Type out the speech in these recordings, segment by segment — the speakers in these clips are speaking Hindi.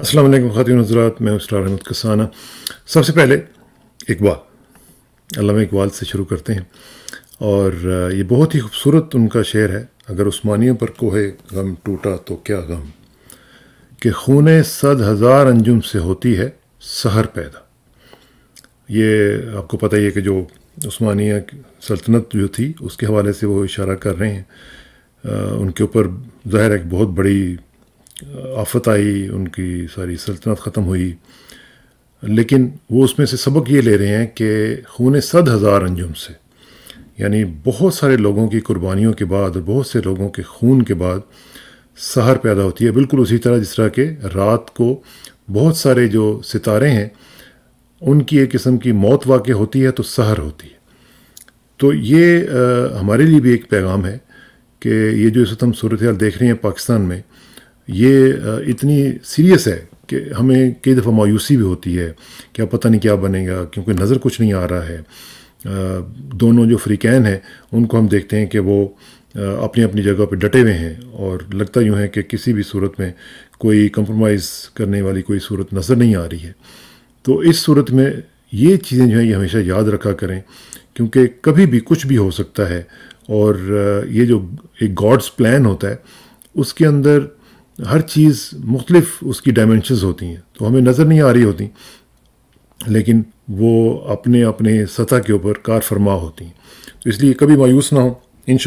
असलम ख़ातिन हजरात मैं उसरा अहमद कसाना सबसे पहले इकबाल अलामा इकबाल से शुरू करते हैं और ये बहुत ही खूबसूरत उनका शेर है अगर उस्मानियों पर कोहे गम टूटा तो क्या गम कि खून सद हज़ार अंजुम से होती है सहर पैदा ये आपको पता ही है कि जो स्मानिया सल्तनत जो थी उसके हवाले से वो इशारा कर रहे हैं आ, उनके ऊपर ज़ाहिर एक बहुत बड़ी आफत आई उनकी सारी सल्तनत ख़त्म हुई लेकिन वो उसमें से सबक ये ले रहे हैं कि खून सद हज़ार अंजुम से यानी बहुत सारे लोगों की कुर्बानियों के बाद और बहुत से लोगों के खून के बाद सहर पैदा होती है बिल्कुल उसी तरह जिस तरह के रात को बहुत सारे जो सितारे हैं उनकी एक किस्म की मौत वाक़ होती है तो सहर होती है तो ये आ, हमारे लिए भी एक पैगाम है कि ये जो इस वक्त हम सूरत हाल देख रहे हैं पाकिस्तान में ये आ, इतनी सीरियस है कि हमें कई दफ़ा मायूसी भी होती है क्या पता नहीं क्या बनेगा क्योंकि नज़र कुछ नहीं आ रहा है आ, दोनों जो फ्रीकैन हैं उनको हम देखते हैं कि वो अपनी अपनी जगह पर डटे हुए हैं और लगता यूँ है कि किसी भी सूरत में कोई कंप्रोमाइज़ करने वाली कोई सूरत नज़र नहीं आ रही है तो इस सूरत में ये चीज़ें जो हैं ये हमेशा याद रखा करें क्योंकि कभी भी कुछ भी हो सकता है और ये जो एक गॉड्स प्लान होता है उसके अंदर हर चीज़ मुख्तलिफ उसकी डायमेंशन होती हैं तो हमें नज़र नहीं आ रही होती लेकिन वो अपने अपने सतह के ऊपर कार फरमा होती हैं तो इसलिए कभी मायूस ना हो इन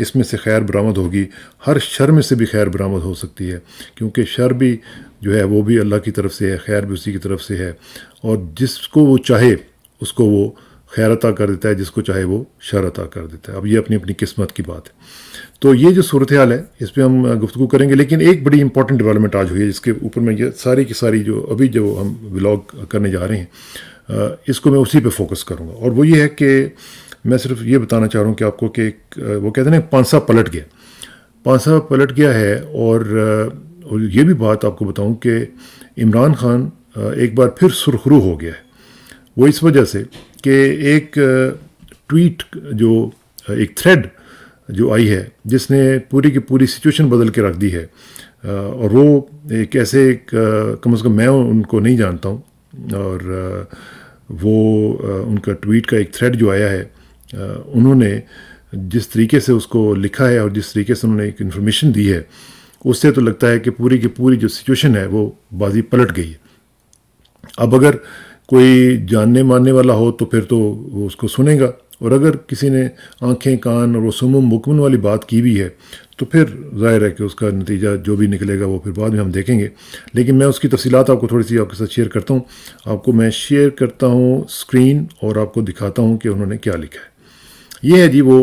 इसमें से खैर बरामद होगी हर शर में से भी खैर बरामद हो सकती है क्योंकि शर भी जो है वो भी अल्लाह की तरफ से है खैर भी उसी की तरफ से है और जिसको वो चाहे उसको वो खैर अता कर देता है जिसको चाहे वो शर अता कर देता है अब ये अपनी अपनी किस्मत की बात है तो ये जो सूरत हाल है इस पर हम गुफ्तु करेंगे लेकिन एक बड़ी इंपॉर्टेंट डेवलपमेंट आज हुई है जिसके ऊपर मैं ये सारी की सारी जो अभी जो हम ब्लॉग करने जा रहे हैं इसको मैं उसी पर फोकस करूँगा और वो ये है कि मैं सिर्फ ये बताना चाह रहा हूँ कि आपको कि वो कहते हैं ना पांसा पलट गया पांसा पलट गया है और और ये भी बात आपको बताऊं कि इमरान खान एक बार फिर सुरखरू हो गया है वो इस वजह से कि एक ट्वीट जो एक थ्रेड जो आई है जिसने पूरी की पूरी सिचुएशन बदल के रख दी है और वो एक ऐसे एक, कम अज़ कम मैं उनको नहीं जानता हूँ और वो उनका ट्वीट का एक थ्रेड जो आया है उन्होंने जिस तरीके से उसको लिखा है और जिस तरीके से उन्होंने एक इन्फॉर्मेशन दी है उससे तो लगता है कि पूरी की पूरी जो सिचुएशन है वो बाजी पलट गई है अब अगर कोई जानने मानने वाला हो तो फिर तो वो उसको सुनेगा और अगर किसी ने आंखें कान और वसूम मुकमन वाली बात की भी है तो फिर जाहिर है कि उसका नतीजा जो भी निकलेगा वो फिर बाद में हम देखेंगे लेकिन मैं उसकी तफसीत आपको थोड़ी सी आपके साथ शेयर करता हूँ आपको मैं शेयर करता हूँ स्क्रीन और आपको दिखाता हूँ कि उन्होंने क्या लिखा है ये है जी वो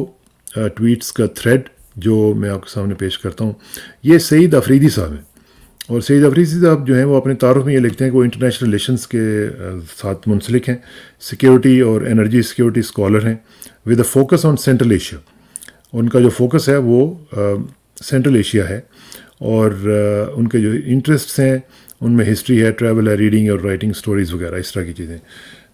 ट्वीट्स का थ्रेड जो मैं आपके सामने पेश करता हूँ ये सईद अफरीदी साहब हैं और सईद अफरीदी साहब जो हैं वो अपने तारफ़ में ये लिखते हैं कि वो इंटरनेशनल रिलेशन के साथ मुंसलिक हैं सिक्योरिटी और एनर्जी सिक्योरिटी स्कॉलर हैं with a focus on central Asia उनका जो फोकस है वो सेंट्रल एशिया है और uh, उनके जो इंटरेस्ट हैं उनमें हिस्ट्री है ट्रैवल है रीडिंग और राइटिंग स्टोरीज़ वगैरह इस तरह की चीज़ें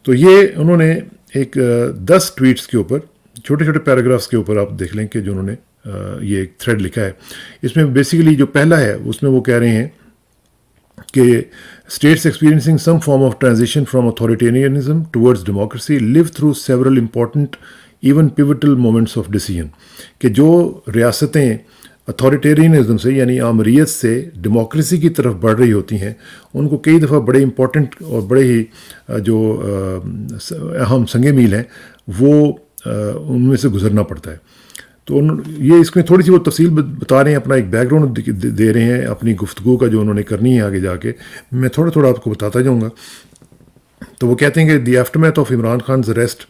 तो ये उन्होंने एक uh, दस ट्वीट्स के ऊपर छोटे छोटे पैराग्राफ्स के ऊपर आप देख लें कि जो उन्होंने ये एक थ्रेड लिखा है इसमें बेसिकली जो पहला है उसमें वो कह रहे हैं कि states experiencing some form of transition from authoritarianism towards democracy live through several important even pivotal moments of decision कि जो रियासतें अथॉरिटेरियनिज्म से यानी आमरीत से डेमोक्रेसी की तरफ बढ़ रही होती हैं उनको कई दफ़ा बड़े इंपॉर्टेंट और बड़े ही जो अहम संगे मील हैं वो उनमें से गुजरना पड़ता है तो ये इसमें थोड़ी सी वो तफसील बता रहे हैं अपना एक बैकग्राउंड दे रहे हैं अपनी गुफ्तु का जो उन्होंने करनी है आगे जाके मैं थोड़ा थोड़ा आपको बताता जाऊँगा तो वो कहते हैं कि the aftermath of Imran Khan arrest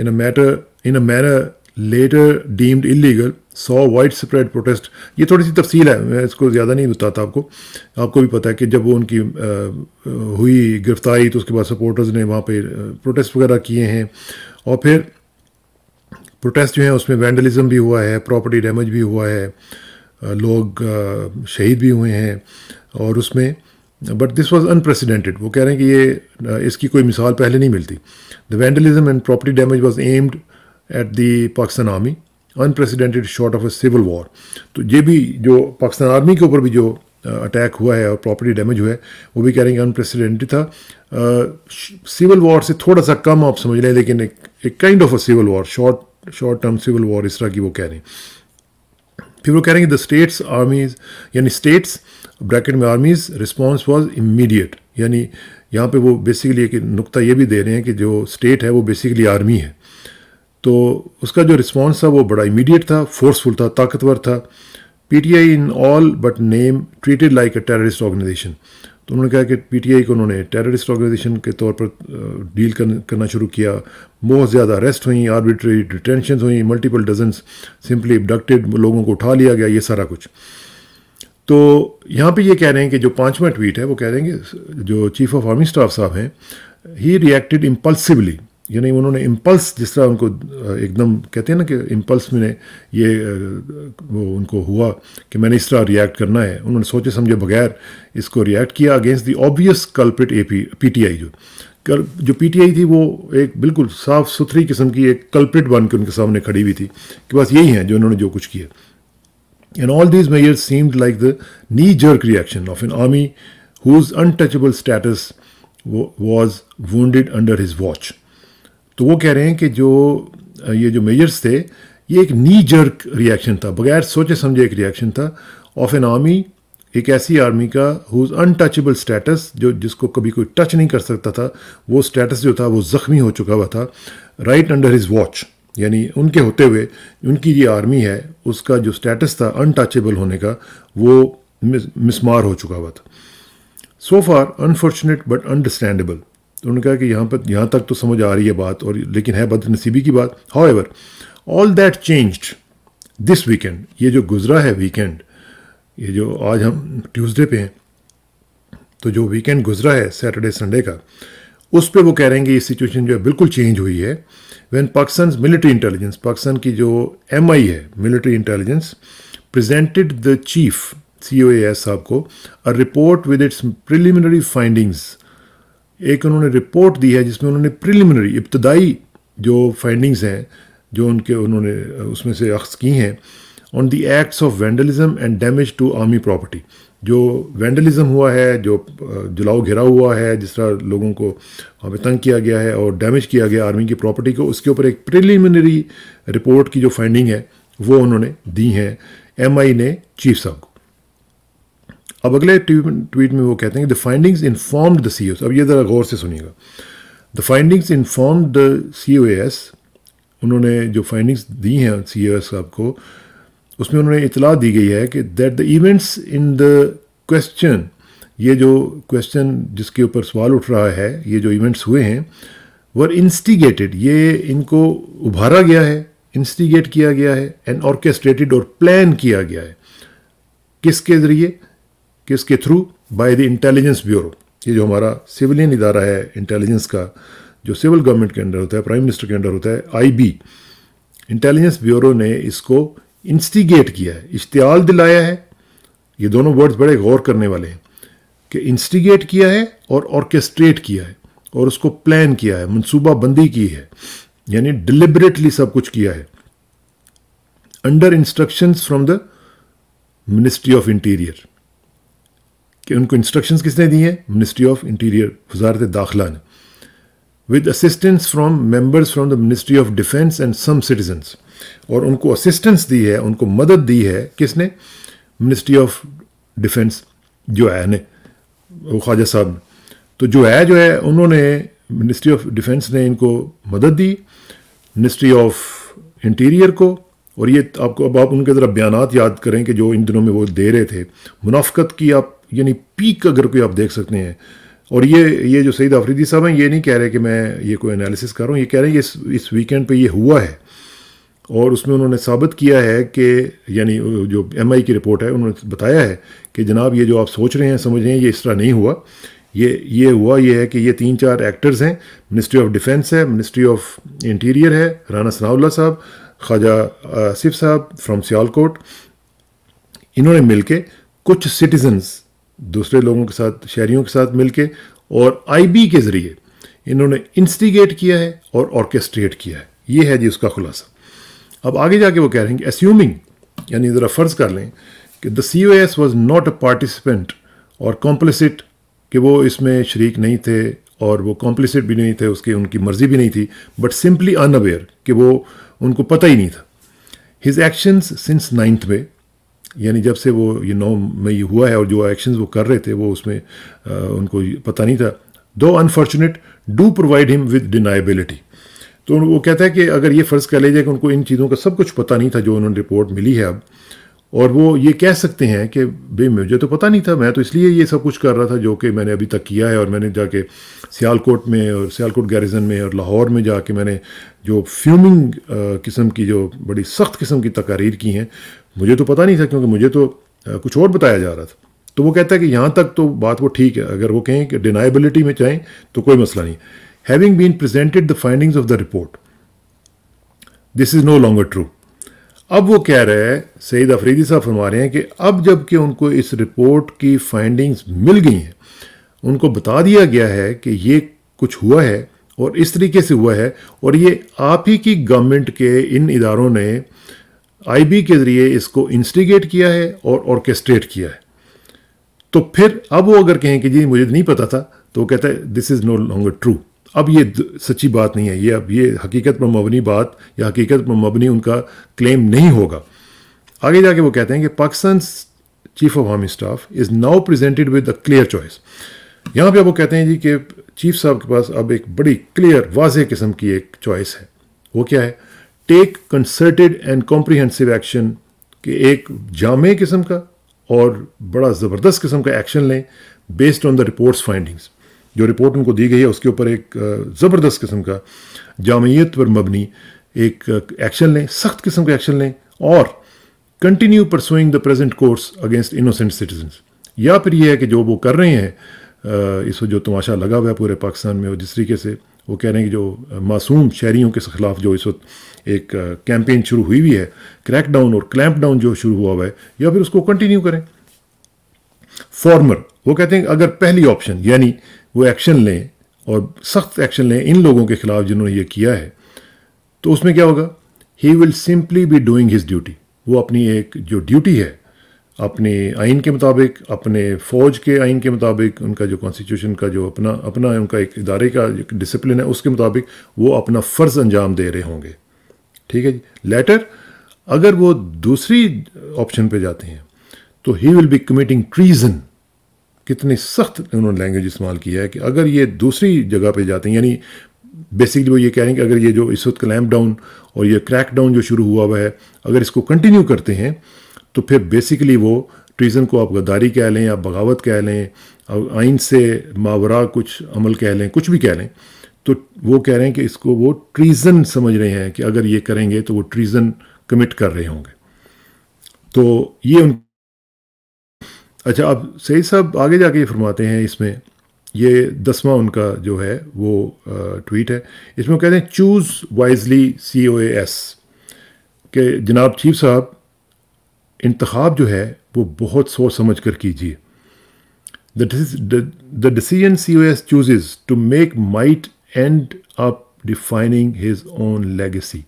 in a matter in a manner later deemed illegal so widespread protest ये थोड़ी सी तफसील है मैं इसको ज़्यादा नहीं बताता आपको आपको भी पता है कि जब वो उनकी आ, हुई गिरफ्तारी तो उसके बाद सपोर्टर्स ने वहाँ पे प्रोटेस्ट वगैरह किए हैं और फिर प्रोटेस्ट जो हैं उसमें वैंडलिज्म भी हुआ है प्रॉपर्टी डैमेज भी हुआ है लोग शहीद भी हुए हैं और उसमें बट दिस वॉज अनप्रेसिडेंटेड वो कह रहे हैं कि ये इसकी कोई मिसाल पहले नहीं मिलती the vandalism and property damage was aimed at the Pakistan army unprecedented short of a civil war तो ये भी जो पाकिस्तान आर्मी के ऊपर भी जो अटैक हुआ है और प्रॉपर्टी डैमेज हुआ है वो भी कह रहे हैं कि अनप्रेसिडेंटेड था सिविल uh, वॉर से थोड़ा सा कम आप समझ लें लेकिन एक kind of a civil war short short term civil war इस तरह की वो कह रहे हैं फिर वो कह रहे हैं कि द स्टेट्स आर्मीज यानी स्टेट्स ब्रैकेट में आर्मीज रिस्पॉन्स वॉज इमीडिएट यानी यहाँ पे वो बेसिकली एक नुकता ये भी दे रहे हैं कि जो स्टेट है वो बेसिकली आर्मी है तो उसका जो रिस्पॉन्स था वो बड़ा इमीडिएट था फोर्सफुल था ताकतवर था PTI in all but name treated like a terrorist organisation तो उन्होंने कहा कि पीटीआई को उन्होंने टेररिस्ट ऑर्गेनाइजेशन के तौर पर डील करना शुरू किया बहुत ज़्यादा अरेस्ट हुई आर्बिट्री डिटेंशन हुई मल्टीपल डजन्स सिंपली अबडक्टेड लोगों को उठा लिया गया ये सारा कुछ तो यहाँ पे ये कह रहे हैं कि जो पाँचवा ट्वीट है वो कह रहे हैं कि जो चीफ ऑफ आर्मी स्टाफ साहब हैं ही रिएक्टेड इम्पल्सिवली यानी उन्होंने इम्पल्स जिस तरह उनको एकदम कहते हैं ना कि इम्पल्स में ये वो उनको हुआ कि मैंने इस तरह रिएक्ट करना है उन्होंने सोचे समझे बगैर इसको रिएक्ट किया against the obvious culprit A P T जो कर जो पी टी आई थी वो एक बिल्कुल साफ़ सुथरी किस्म की एक कल्प्रिट बन के उनके सामने खड़ी हुई थी कि बस यही है जो उन्होंने जो कुछ किया and all these year seemed like the knee jerk reaction of an army whose untouchable status was wounded under his watch तो वो कह रहे हैं कि जो ये जो मेजर्स थे ये एक नी जर्क रिएक्शन था बगैर सोचे समझे एक रिएक्शन था ऑफ एन आर्मी एक ऐसी आर्मी का हुज अनटचेबल स्टेटस जो जिसको कभी कोई टच नहीं कर सकता था वो स्टेटस जो था वो ज़ख्मी हो चुका हुआ था राइट अंडर हिज वॉच यानी उनके होते हुए उनकी ये आर्मी है उसका जो स्टेटस था अनटचेबल होने का वो मिसमार हो चुका हुआ था so far unfortunate but understandable उन्होंने कहा कि यहाँ पर यहाँ तक तो समझ आ रही है बात और लेकिन है बदनसीबी की बात however all that changed this weekend ये जो गुजरा है वीकेंड ये जो आज हम ट्यूसडे पे हैं तो जो वीकेंड गुजरा है सैटरडे संडे का उस पर वो कह रहे हैं कि ये सिचुएशन जो है बिल्कुल चेंज हुई है when Pakistan military intelligence Pakistan की जो एम आई है military intelligence presented the chief C O A S साहब को a report with its preliminary findings एक उन्होंने रिपोर्ट दी है जिसमें उन्होंने प्रिलिमिनरी इब्तदाई जो फाइंडिंग्स हैं जो उनके उन्होंने उसमें से अक्स की हैं on the acts of vandalism and damage to army property जो वेंडलिज्म हुआ है जो जलाओ घिरा हुआ है जिस तरह लोगों को वहाँ पर तंग किया गया है और डैमेज किया गया आर्मी की प्रॉपर्टी को उसके ऊपर एक प्रिलिमिनरी रिपोर्ट की जो फाइंडिंग है वो उन्होंने दी हैं एम आई ने चीफ साहब को अब अगले ट्वीट में वो कहते हैं the findings informed the C अब ये ज़रा गौर से सुनिएगा the findings inform the C उन्होंने जो फाइंडिंग्स दी हैं सी ओ एस को उसमें उन्होंने इतला दी गई है कि that the events in the question ये जो क्वेश्चन जिसके ऊपर सवाल उठ रहा है ये जो इवेंट्स हुए हैं वर इंस्टिगेटेड ये इनको उभारा गया है इंस्टिगेट किया गया है एंड ऑर्केस्ट्रेटेड और प्लान किया गया है किसके ज़रिए किसके through by the intelligence bureau ये जो हमारा सिविलियन इदारा है इंटेलिजेंस का जो सिविल गवर्नमेंट के अंडर होता है प्राइम मिनिस्टर के अंडर होता है आईबी इंटेलिजेंस ब्यूरो ने इसको इंस्टिगेट किया है इश्तियाल दिलाया है ये दोनों वर्ड्स बड़े गौर करने वाले हैं कि इंस्टिगेट किया है और ऑर्केस्ट्रेट किया है और उसको प्लान किया है मनसूबाबंदी की है यानी डिलिबरेटली सब कुछ किया है under instructions from the ministry of interior कि उनको इंस्ट्रक्शंस किसने दी हैं मिनिस्ट्री ऑफ इंटीरियर वजारत दाखिला ने with assistance from members from the ministry of defence and some citizens और उनको असिस्टेंस दी है उनको मदद दी है किसने मिनिस्ट्री ऑफ डिफेंस जो है ने वो ख्वाजा साहब ने तो जो है जो है उन्होंने मिनिस्ट्री ऑफ डिफेंस ने इनको मदद दी मिनिस्ट्री ऑफ इंटीरियर को और ये आपको अब आप उनके ज़रा बयान याद करें कि जो इन दिनों में वो दे रहे थे मुनाफ्त की आप यानी पीक अगर कोई आप देख सकते हैं और ये ये जो सईद आफरीदी साहब हैं ये नहीं कह रहे कि मैं ये कोई एनालिसिस कर रहा हूँ ये कह रहे हैं कि इस इस वीकेंड पे ये हुआ है और उसमें उन्होंने साबित किया है कि यानी जो एम की रिपोर्ट है उन्होंने बताया है कि जनाब ये जो आप सोच रहे हैं समझ रहे हैं ये इस तरह नहीं हुआ ये ये हुआ ये है कि ये तीन चार एक्टर्स हैं मिनिस्ट्री ऑफ डिफेंस है मिनिस्ट्री ऑफ इंटीरियर है राना सनाउल्ला साहब ख्वाजा आसिफ साहब फ्रॉम सियालकोट इन्होंने मिलके कुछ सिटीजन्स दूसरे लोगों के साथ शहरीों के साथ मिलके और आईबी के ज़रिए इन्होंने इंस्टिगेट किया है और ऑर्केस्ट्रेट किया है ये है जी उसका खुलासा अब आगे जाके वो कह रहे हैं कि अस्यूमिंग यानी ज़रा फ़र्ज़ कर लें कि the C O S was not a participant और कॉम्प्लिसिट कि वो इसमें शरीक नहीं थे और वो कॉम्प्लिसिट भी नहीं थे उसकी उनकी मर्ज़ी भी नहीं थी बट सिंपली अनअवेयर कि वो उनको पता ही नहीं था हिज एक्शंस सिंस नाइन्थ में यानी जब से वो ये नौ मई हुआ है और जो एक्शन वो कर रहे थे वो उसमें आ, उनको पता नहीं था though unfortunate do provide him with deniability तो वो कहता है कि अगर ये फ़र्ज़ कर लीजिए कि उनको इन चीज़ों का सब कुछ पता नहीं था जो उन्होंने रिपोर्ट मिली है अब और वो ये कह सकते हैं कि भाई मुझे तो पता नहीं था मैं तो इसलिए ये सब कुछ कर रहा था जो कि मैंने अभी तक किया है और मैंने जाके सियालकोट में और सियालकोट गैरिजन में और लाहौर में जाके मैंने जो फ्यूमिंग किस्म की जो बड़ी सख्त किस्म की तकारीर की हैं मुझे तो पता नहीं था क्योंकि मुझे तो कुछ और बताया जा रहा था तो वो कहता है कि यहाँ तक तो बात वो ठीक है अगर वो कहें कि डिनाइबिलिटी में चाहें तो कोई मसला नहीं having been presented the findings of the report this is no longer true अब वो कह रहे हैं सईद अफरीदी साहब फरमा रहे हैं कि अब जबकि उनको इस रिपोर्ट की फाइंडिंग्स मिल गई हैं उनको बता दिया गया है कि ये कुछ हुआ है और इस तरीके से हुआ है और ये आप ही की गवर्नमेंट के इन इदारों ने आईबी के जरिए इसको इंस्टिगेट किया है और ऑर्केस्ट्रेट किया है तो फिर अब वो अगर कहें कि जी मुझे नहीं पता था तो वो कहता है this is no longer true अब ये सच्ची बात नहीं है ये अब ये हकीकत पर मबनी बात या हकीकत पर मबनी उनका क्लेम नहीं होगा आगे जाके वो कहते हैं कि Pakistan chief of army staff is now presented with a clear choice यहाँ पे वो कहते हैं जी कि चीफ साहब के पास अब एक बड़ी क्लियर वाज किस्म की एक चॉइस है वो क्या है take concerted and comprehensive action कि एक जामे किस्म का और बड़ा ज़बरदस्त किस्म का एक्शन लें based on the report's findings जो रिपोर्ट उनको दी गई है उसके ऊपर एक ज़बरदस्त किस्म का जामयत पर मबनी एक एक्शन लें सख्त किस्म का एक्शन लें और continue pursuing the present course against innocent citizen या फिर यह है कि जो वो कर रहे हैं इस जो तमाशा लगा हुआ है पूरे पाकिस्तान में जिस तरीके से वो कह रहे हैं कि जो मासूम शहरीों के खिलाफ जो इस वक्त एक कैंपेन शुरू हुई हुई है क्रैकडाउन और क्लैम्प डाउन जो शुरू हुआ हुआ है या फिर उसको कंटिन्यू करें फॉर्मर वो कहते हैं अगर पहली ऑप्शन यानी वो एक्शन लें और सख्त एक्शन लें इन लोगों के खिलाफ जिन्होंने ये किया है तो उसमें क्या होगा he will simply be doing his duty वो अपनी एक जो ड्यूटी है अपने आइन के मुताबिक अपने फ़ौज के आइन के मुताबिक उनका जो कॉन्स्टिट्यूशन का जो अपना अपना उनका एक इदारे का डिसिप्लिन है उसके मुताबिक वो अपना फ़र्ज़ अंजाम दे रहे होंगे ठीक है जी लेटर अगर वो दूसरी ऑप्शन पे जाते हैं तो he will be committing treason कितनी सख्त उन्होंने लैंग्वेज इस्तेमाल किया है कि अगर ये दूसरी जगह पे जाते हैं यानी बेसिकली वो ये कह रहे हैं कि अगर ये जो इस वक्त क्लैम्प डाउन और ये क्रैक डाउन जो शुरू हुआ हुआ है अगर इसको कंटिन्यू करते हैं तो फिर बेसिकली वो ट्रीज़न को आप गद्दारी कह लें आप बगावत कह लें और आइन से मावरा कुछ अमल कह लें कुछ भी कह लें तो वो कह रहे हैं कि इसको वो ट्रीज़न समझ रहे हैं कि अगर ये करेंगे तो वो ट्रीज़न कमिट कर रहे होंगे तो ये उन अच्छा अब सही साहब आगे जाके ये फरमाते हैं इसमें ये दसवां उनका जो है वो ट्वीट है इसमें कहते हैं choose wisely C O S के जनाब चीफ साहब इंतखब जो है वो बहुत सोच समझ कर कीजिए the decision C O S choose to make might end up defining his own legacy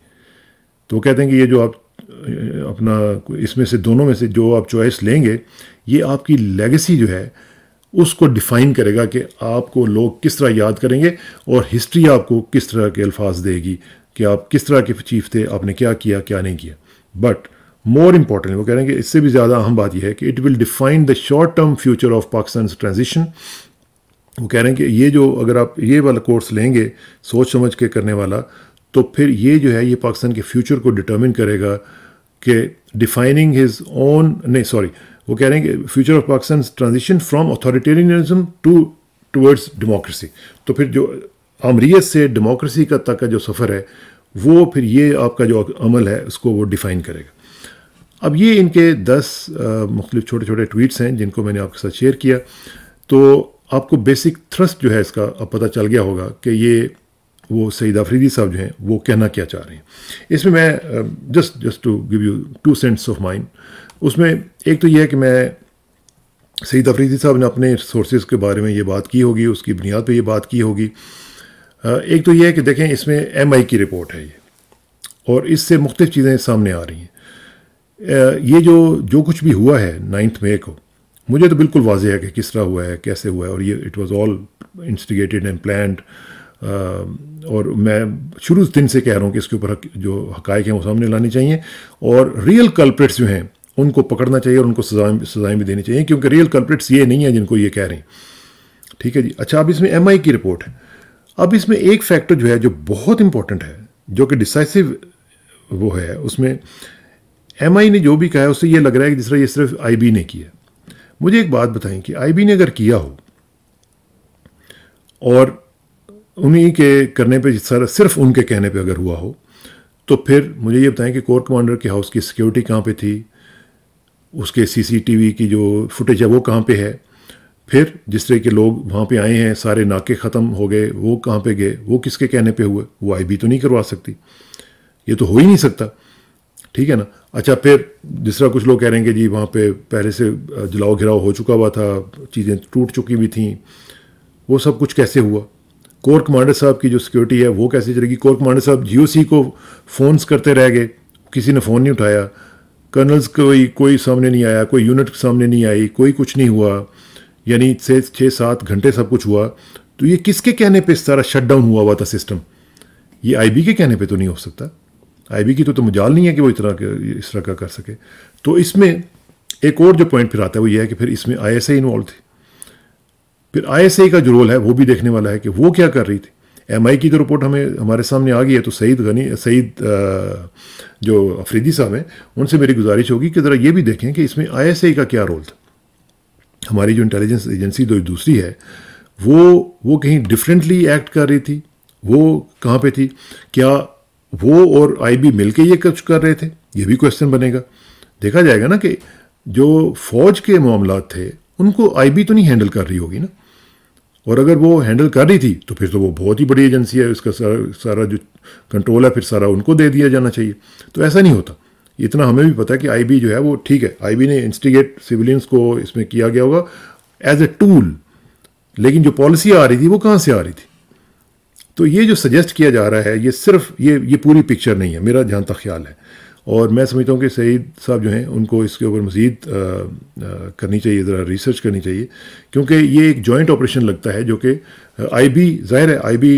तो कहते हैं कि ये जो आप अपना इसमें से दोनों में से जो आप चॉइस लेंगे ये आपकी लेगेसी जो है उसको डिफाइन करेगा कि आपको लोग किस तरह याद करेंगे और हिस्ट्री आपको किस तरह के अल्फाज देगी कि आप किस तरह के चीफ थे आपने क्या किया क्या नहीं किया बट मोर इंपॉर्टेंट वो कह रहे हैं कि इससे भी ज़्यादा अहम बात यह है कि it will define the short term future of Pakistan transition वो कह रहे हैं कि ये जो अगर आप ये वाला कोर्स लेंगे सोच समझ के करने वाला तो फिर ये जो है ये पाकिस्तान के फ्यूचर को डिटर्मिन करेगा कि डिफाइनिंग हिज ओन नहीं सॉरी वो कह रहे हैं कि future of Pakistan transition from authoritarianism to towards democracy तो फिर जो अमरीत से डेमोक्रेसी का तक का जो सफ़र है वो फिर ये आपका जो अमल है उसको वो डिफ़ाइन करेगा अब ये इनके दस मुख्तलिफ छोटे छोटे ट्वीट्स हैं जिनको मैंने आपके साथ शेयर किया तो आपको बेसिक थ्रस्ट जो है इसका अब पता चल गया होगा कि ये वो सईद आफरीदी साहब जो हैं वो कहना क्या चाह रहे हैं इसमें मैं just just to give you two cents of mind उसमें एक तो यह है कि मैं सईद अफरीदी साहब ने अपने सोर्सेज के बारे में ये बात की होगी उसकी बुनियाद पर यह बात की होगी एक तो यह है कि देखें इसमें एम आई की रिपोर्ट है ये और इससे मुख्तफ चीज़ें सामने आ रही हैं ये जो जो कुछ भी हुआ है नाइन्थ मे को मुझे तो बिल्कुल वाजह है कि किस तरह हुआ है कैसे हुआ है और ये it was all instigated and plan और मैं शुरू दिन से कह रहा हूँ कि इसके ऊपर जो हकायक हैं वो सामने लानी चाहिए और रियल कल्प्रेट्स जो हैं उनको पकड़ना चाहिए और उनको सजाएं सजाएं भी देनी चाहिए क्योंकि रियल कल्प्रेट्स ये नहीं है जिनको ये कह रहे हैं ठीक है जी अच्छा अब इसमें एम की रिपोर्ट है अब इसमें एक फैक्टर जो है जो बहुत इंपॉर्टेंट है जो कि डिसाइसिव वो है उसमें एम ने जो भी कहा है उससे ये लग रहा है कि जिस तरह ये सिर्फ आई ने किया मुझे एक बात बताएं कि आई ने अगर किया हो और उन्हीं के करने पे सर सिर्फ उनके कहने पे अगर हुआ हो तो फिर मुझे ये बताएं कि कोर कमांडर के हाउस की सिक्योरिटी कहाँ पे थी उसके सीसीटीवी की जो फुटेज है वो कहाँ पे है फिर जिस तरह के लोग वहाँ पे आए हैं सारे नाके ख़त्म हो गए वो कहाँ पे गए वो किसके कहने पे हुए वो आई तो नहीं करवा सकती ये तो हो ही नहीं सकता ठीक है ना अच्छा फिर दूसरा कुछ लोग कह रहे हैं कि जी वहाँ पे पहले से जलाओ घिराव हो चुका हुआ था चीज़ें टूट चुकी हुई थी वो सब कुछ कैसे हुआ कोर कमांडर साहब की जो सिक्योरिटी है वो कैसे चलेगी कोर कमांडर साहब जी को फ़ोन्स करते रह गए किसी ने फ़ोन नहीं उठाया कर्नल्स कोई कोई सामने नहीं आया कोई यूनिट सामने नहीं आई कोई कुछ नहीं हुआ यानी छः छः सात घंटे सब कुछ हुआ तो ये किसके कहने पे सारा शटडाउन हुआ हुआ था सिस्टम ये आईबी के कहने पे तो नहीं हो सकता आईबी की तो, तो मजाल नहीं है कि वो इतना इस तरह का कर सके तो इसमें एक और जो पॉइंट फिर आता है वो ये है कि फिर इसमें आई एस आई इन्वॉल्व थी फिर आई एस आई का जो रोल है वो भी देखने वाला है कि वो क्या कर रही थी एम आई की तो रिपोर्ट हमें हमारे सामने आ गई है तो सईद गनी सईद जो अफरीदी साहब हैं उनसे मेरी गुजारिश होगी कि ज़रा ये भी देखें कि इसमें आई एस आई का क्या रोल था हमारी जो इंटेलिजेंस एजेंसी जो दूसरी है वो वो कहीं डिफरेंटली एक्ट कर रही थी वो कहाँ पे थी क्या वो और आईबी मिलके ये कुछ कर रहे थे ये भी क्वेश्चन बनेगा देखा जाएगा ना कि जो फौज के मामला थे उनको आईबी तो नहीं हैंडल कर रही होगी ना और अगर वो हैंडल कर रही थी तो फिर तो वो बहुत ही बड़ी एजेंसी है उसका सारा सारा जो कंट्रोल है फिर सारा उनको दे दिया जाना चाहिए तो ऐसा नहीं होता इतना हमें भी पता है कि आईबी जो है वो ठीक है आईबी ने इंस्टिगेट सिविलियंस को इसमें किया गया होगा एज ए टूल लेकिन जो पॉलिसी आ रही थी वो कहाँ से आ रही थी तो ये जो सजेस्ट किया जा रहा है ये सिर्फ ये ये पूरी पिक्चर नहीं है मेरा जहाँ तक ख्याल है और मैं समझता हूँ कि सईद साहब जो हैं उनको इसके ऊपर मज़ीद करनी चाहिए ज़रा रिसर्च करनी चाहिए क्योंकि ये एक जॉइंट ऑपरेशन लगता है जो कि आई बी ज़ाहिर है I B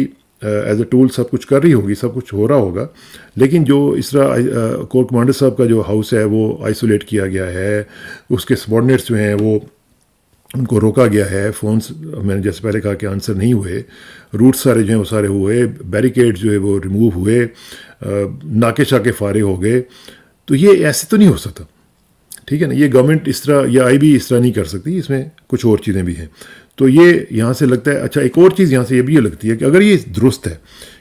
as a tool सब कुछ कर रही होगी सब कुछ हो रहा होगा लेकिन जो इस तरह कोर कमांडर साहब का जो हाउस है वो आइसोलेट किया गया है उसके सबॉर्डिनेट्स जो हैं वो उनको रोका गया है फ़ोन्स मैंने जैसे पहले कहा कि आंसर नहीं हुए रूट सारे जो हैं वो सारे हुए बैरिकेड जो है वो रिमूव हुए नाके शाके फारे हो गए तो ये ऐसे तो नहीं हो सकता ठीक है ना ये गवर्नमेंट इस तरह या आई भी इस तरह नहीं कर सकती इसमें कुछ और चीज़ें भी हैं तो ये यहाँ से लगता है अच्छा एक और चीज़ यहाँ से ये भी ये लगती है कि अगर ये दुरुस्त है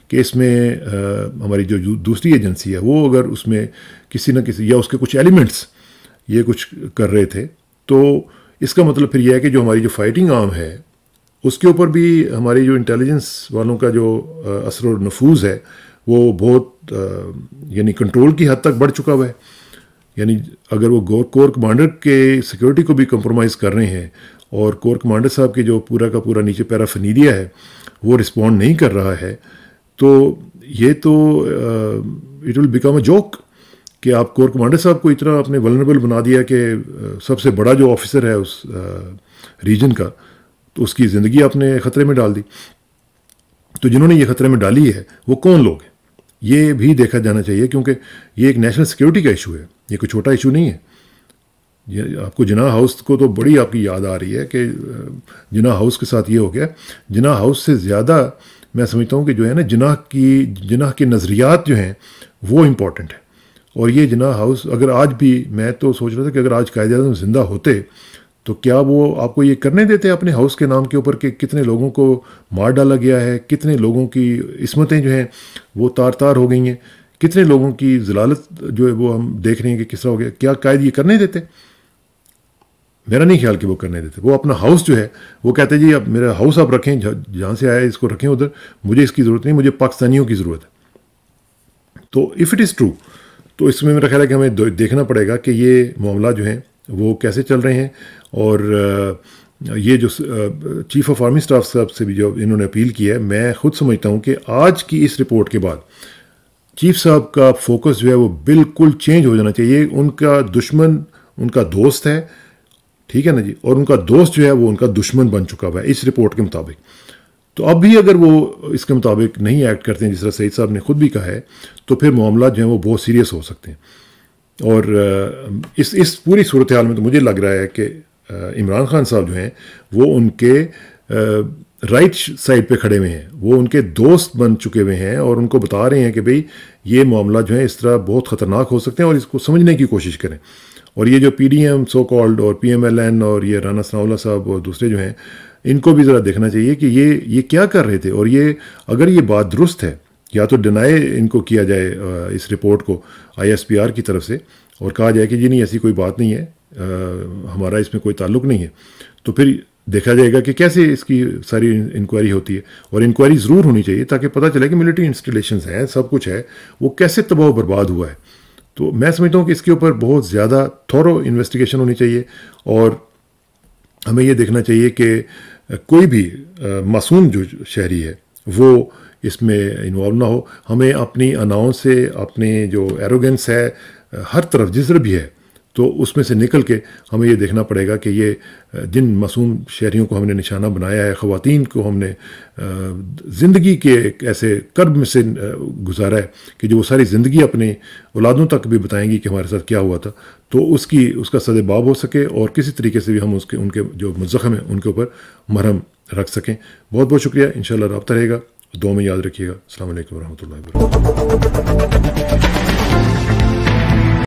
कि इसमें आ, हमारी जो दूसरी एजेंसी है वो अगर उसमें किसी न किसी या उसके कुछ एलिमेंट्स ये कुछ कर रहे थे तो इसका मतलब फिर यह है कि जो हमारी जो फाइटिंग आर्म है उसके ऊपर भी हमारी जो इंटेलिजेंस वालों का जो असर और नफूज है वो बहुत यानी कंट्रोल की हद तक बढ़ चुका हुआ है यानी अगर वो कोर कमांडर के सिक्योरिटी को भी कंप्रोमाइज़ कर रहे हैं और कोर कमांडर साहब के जो पूरा का पूरा नीचे पैरा फनीदिया है वो रिस्पॉन्ड नहीं कर रहा है तो ये तो it will become a joke कि आप कोर कमांडर साहब को इतना आपने वलनरेबल बना दिया कि सबसे बड़ा जो ऑफिसर है उस रीजन का तो उसकी ज़िंदगी आपने ख़तरे में डाल दी तो जिन्होंने ये ख़तरे में डाली है वो कौन लोग हैं ये भी देखा जाना चाहिए क्योंकि ये एक नेशनल सिक्योरिटी का इशू है ये कोई छोटा इशू नहीं है ये आपको जिना हाउस को तो बड़ी आपकी याद आ रही है कि जिना हाउस के साथ ये हो गया जिना हाउस से ज़्यादा मैं समझता हूँ कि जो है ना जिनाह की जिनाह के नज़रियात जो हैं वो इम्पॉर्टेंट है और ये जना हाउस अगर आज भी मैं तो सोच रहा था कि अगर आज कायदे अजम ज़िंदा होते तो क्या वो आपको ये करने देते अपने हाउस के नाम के ऊपर कि कितने लोगों को मार डाला गया है कितने लोगों की इसमतें जो हैं वो तार तार हो गई हैं कितने लोगों की जलालत जो है वो हम देख रहे हैं कि किस तरह हो गया क्या कायद ये करने देते मेरा नहीं ख्याल कि वो करने देते वो अपना हाउस जो है वो कहते जी अब मेरा हाउस आप रखें जहाँ से आया इसको रखें उधर मुझे इसकी ज़रूरत नहीं मुझे पाकिस्तानियों की ज़रूरत है तो इफ़ इट इज़ ट्रू तो इसमें मेरा ख्याल है कि हमें देखना पड़ेगा कि ये मामला जो हैं वो कैसे चल रहे हैं और ये जो चीफ ऑफ आर्मी स्टाफ साहब से भी जो इन्होंने अपील की है मैं खुद समझता हूँ कि आज की इस रिपोर्ट के बाद चीफ साहब का फोकस जो है वो बिल्कुल चेंज हो जाना चाहिए उनका दुश्मन उनका दोस्त है ठीक है ना जी और उनका दोस्त जो है वो उनका दुश्मन बन चुका हुआ है इस रिपोर्ट के मुताबिक तो अब भी अगर वो इसके मुताबिक नहीं एक्ट करते हैं जिस तरह सईद साहब ने खुद भी कहा है तो फिर मामला जो है वो बहुत सीरियस हो सकते हैं और इस इस पूरी सूरत हाल में तो मुझे लग रहा है कि इमरान खान साहब जो हैं वो उनके राइट साइड पे खड़े हुए हैं वो उनके दोस्त बन चुके हुए हैं और उनको बता रहे हैं कि भाई ये मामला जो है इस तरह बहुत ख़तरनाक हो सकते हैं और इसको समझने की कोशिश करें और ये जो P D M so called और पी एम एल एन और ये राना सनाउल्ला साहब और दूसरे जो हैं इनको भी ज़रा देखना चाहिए कि ये ये क्या कर रहे थे और ये अगर ये बात दुरुस्त है या तो डिनाई इनको किया जाए इस रिपोर्ट को आईएसपीआर की तरफ से और कहा जाए कि जी नहीं ऐसी कोई बात नहीं है आ, हमारा इसमें कोई ताल्लुक नहीं है तो फिर देखा जाएगा कि कैसे इसकी सारी इंक्वायरी होती है और इंक्वायरी ज़रूर होनी चाहिए ताकि पता चले कि मिलिट्री इंस्टॉलेशंस हैं सब कुछ है वो कैसे तबाह बर्बाद हुआ है तो मैं समझता हूँ कि इसके ऊपर बहुत ज़्यादा थोरो इन्वेस्टिगेशन होनी चाहिए और हमें ये देखना चाहिए कि कोई भी मासूम जो शहरी है वो इसमें इन्वॉल्व ना हो हमें अपनी अनाउंस से अपने जो एरोगेंस है हर तरफ जिस भी है तो उसमें से निकल के हमें ये देखना पड़ेगा कि ये जिन मासूम शहरीों को हमने निशाना बनाया है ख़वान को हमने ज़िंदगी के एक ऐसे कर्ब में से गुजारा है कि जो वो सारी ज़िंदगी अपने औलादों तक भी बताएंगी कि हमारे साथ क्या हुआ था तो उसकी उसका सदबाब हो सके और किसी तरीके से भी हम उसके उनके जो मज़म हैं उनके ऊपर मरहम रख सकें बहुत बहुत शुक्रिया इन शाला रहेगा दो में याद रखिएगा अल्लाम वरहमल वर्क